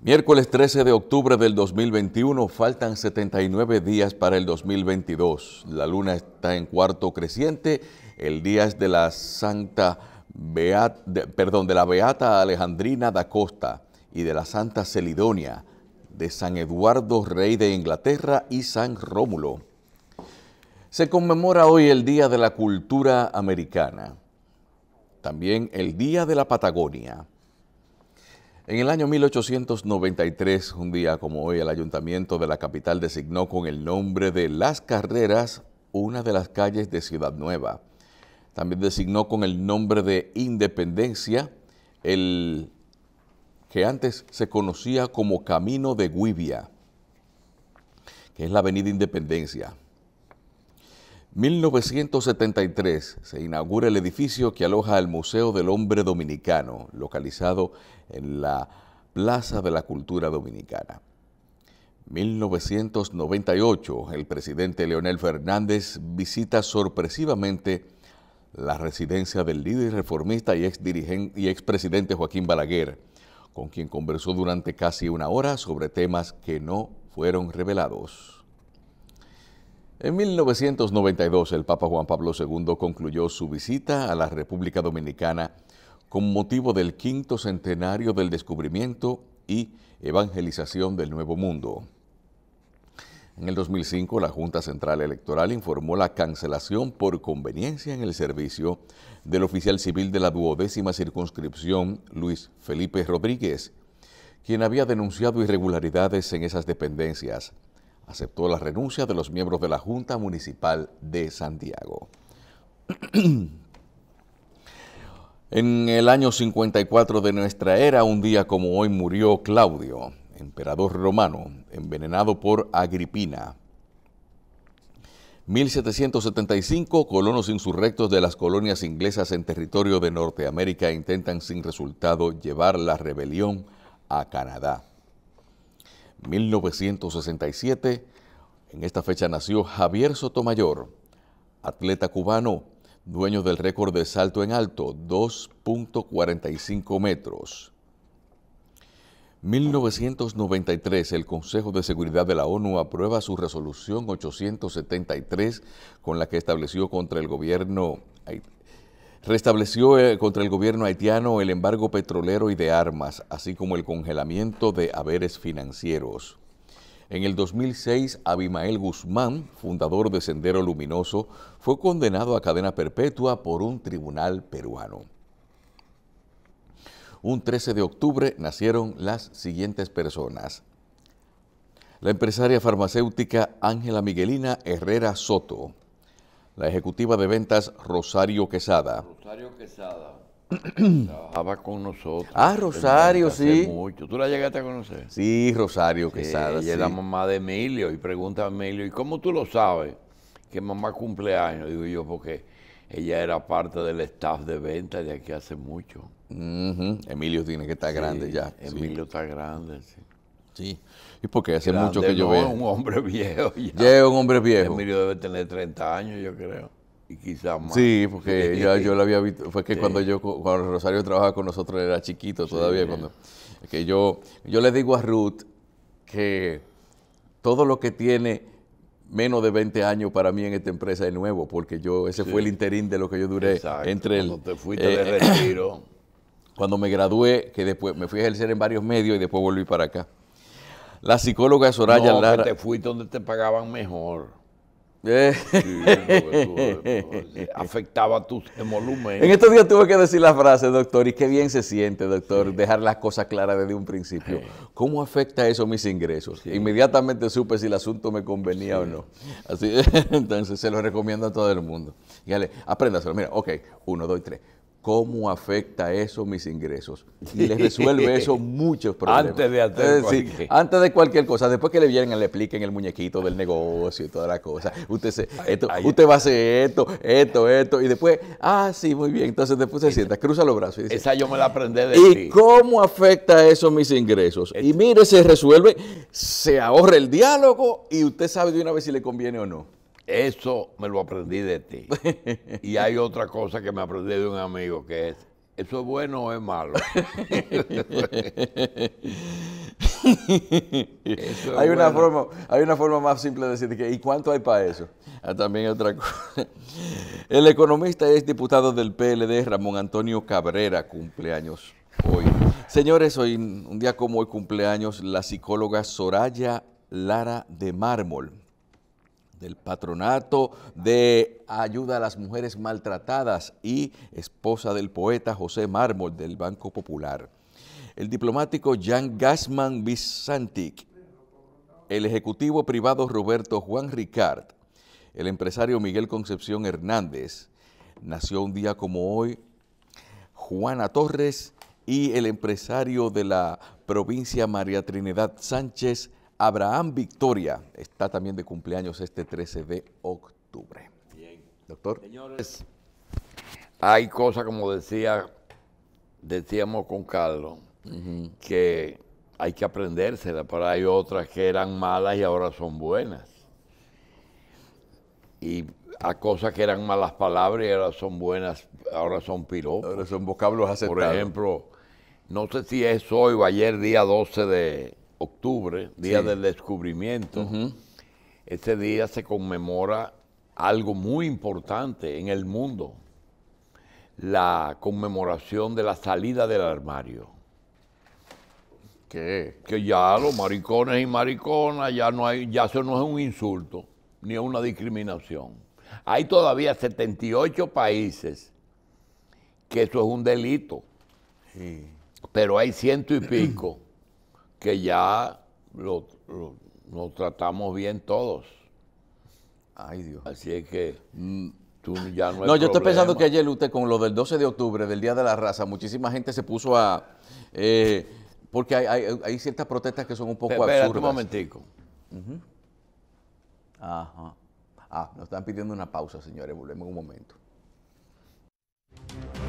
Miércoles 13 de octubre del 2021, faltan 79 días para el 2022. La luna está en cuarto creciente, el día es de la Santa beat perdón, de la Beata Alejandrina da Costa y de la Santa Celidonia, de San Eduardo, rey de Inglaterra y San Rómulo. Se conmemora hoy el Día de la Cultura Americana, también el Día de la Patagonia en el año 1893, un día como hoy, el ayuntamiento de la capital designó con el nombre de Las Carreras una de las calles de Ciudad Nueva. También designó con el nombre de Independencia el que antes se conocía como Camino de Guivia, que es la Avenida Independencia. 1973 se inaugura el edificio que aloja el Museo del Hombre Dominicano, localizado en la Plaza de la Cultura Dominicana. 1998, el presidente Leonel Fernández visita sorpresivamente la residencia del líder reformista y ex, y ex Joaquín Balaguer, con quien conversó durante casi una hora sobre temas que no fueron revelados. En 1992, el Papa Juan Pablo II concluyó su visita a la República Dominicana con motivo del quinto centenario del descubrimiento y evangelización del Nuevo Mundo. En el 2005, la Junta Central Electoral informó la cancelación por conveniencia en el servicio del oficial civil de la duodécima circunscripción, Luis Felipe Rodríguez, quien había denunciado irregularidades en esas dependencias aceptó la renuncia de los miembros de la Junta Municipal de Santiago. en el año 54 de nuestra era, un día como hoy, murió Claudio, emperador romano, envenenado por Agripina. 1775, colonos insurrectos de las colonias inglesas en territorio de Norteamérica intentan sin resultado llevar la rebelión a Canadá. 1967, en esta fecha nació Javier Sotomayor, atleta cubano, dueño del récord de salto en alto, 2.45 metros. 1993, el Consejo de Seguridad de la ONU aprueba su resolución 873 con la que estableció contra el gobierno restableció eh, contra el gobierno haitiano el embargo petrolero y de armas, así como el congelamiento de haberes financieros. En el 2006, Abimael Guzmán, fundador de Sendero Luminoso, fue condenado a cadena perpetua por un tribunal peruano. Un 13 de octubre nacieron las siguientes personas. La empresaria farmacéutica Ángela Miguelina Herrera Soto, la ejecutiva de ventas Rosario Quesada. Rosario Quesada. Trabajaba con nosotros. Ah, Rosario, sí. Mucho. ¿Tú la llegaste a conocer? Sí, Rosario Quesada. Ella sí. es la mamá de Emilio y pregunta a Emilio, ¿y cómo tú lo sabes? Que mamá cumple años, digo yo, porque ella era parte del staff de ventas de aquí hace mucho. Emilio tiene que estar grande ya. Emilio está grande, sí. Sí. Y porque hace mucho que yo veo. un hombre viejo. Ya. un hombre viejo. Emilio debe tener 30 años, yo creo. Y quizás más. Sí, porque yo lo había visto. Fue que cuando yo, cuando Rosario trabajaba con nosotros, era chiquito todavía. cuando que yo, yo le digo a Ruth que todo lo que tiene menos de 20 años para mí en esta empresa es nuevo, porque yo ese fue el interín de lo que yo duré Exacto. entre Cuando te fuiste de eh, retiro. Cuando me gradué, que después me fui a ejercer en varios medios y después volví para acá la psicóloga Soraya no, te fuiste donde te pagaban mejor. Eh. afectaba tus emolumentos. En estos días tuve que decir la frase, doctor, y qué bien se siente, doctor, dejar las cosas claras desde un principio. ¿Cómo afecta eso mis ingresos? Inmediatamente supe si el asunto me convenía o no. Así, entonces se lo recomiendo a todo el mundo. Dígale, apréndaselo. Mira, ok, uno, dos, tres. ¿Cómo afecta eso mis ingresos? Y les resuelve eso muchos problemas. Antes de antes de cualquier cosa. Después que le vienen, le expliquen el muñequito del negocio y toda la cosa. Usted, se, usted va a hacer esto, esto, esto. Y después, ah, sí, muy bien. Entonces después se sienta, cruza los brazos y dice... Esa yo me la aprendí de ¿Y cómo afecta eso mis ingresos? Y mire, se resuelve, se ahorra el diálogo y usted sabe de una vez si le conviene o no. Eso me lo aprendí de ti. y hay otra cosa que me aprendí de un amigo que es, ¿eso es bueno o es malo? hay, una forma, hay una forma más simple de decir que ¿y cuánto hay para eso? Ah, también otra cosa. El economista y diputado del PLD, Ramón Antonio Cabrera, cumpleaños hoy. Señores, hoy, un día como hoy cumpleaños la psicóloga Soraya Lara de Mármol del Patronato de Ayuda a las Mujeres Maltratadas y esposa del poeta José Mármol del Banco Popular. El diplomático Jan Gasman Bisantic, el ejecutivo privado Roberto Juan Ricard, el empresario Miguel Concepción Hernández, nació un día como hoy, Juana Torres y el empresario de la provincia María Trinidad Sánchez Abraham Victoria está también de cumpleaños este 13 de octubre. Bien. Doctor. Señores, hay cosas como decía, decíamos con Carlos, que hay que aprendérselas, pero hay otras que eran malas y ahora son buenas. Y a cosas que eran malas palabras y ahora son buenas, ahora son piropos. Ahora son vocablos aceptados. Por ejemplo, no sé si es hoy o ayer, día 12 de, octubre, Día del Descubrimiento, ese día se conmemora algo muy importante en el mundo, la conmemoración de la salida del armario. ¿Qué? Que ya los maricones y mariconas, ya no hay, ya eso no es un insulto, ni una discriminación. Hay todavía 78 países que eso es un delito. Pero hay ciento y pico que ya lo, tratamos bien todos. Ay, Dios. Así es que mm, tú ya no No, yo estoy pensando que ayer usted con lo del 12 de octubre, del Día de la Raza, muchísima gente se puso a... Eh, porque hay, ciertas protestas que son un poco Espera, un momentico. Ajá. Ah, nos están pidiendo una pausa, señores. Volvemos en un momento.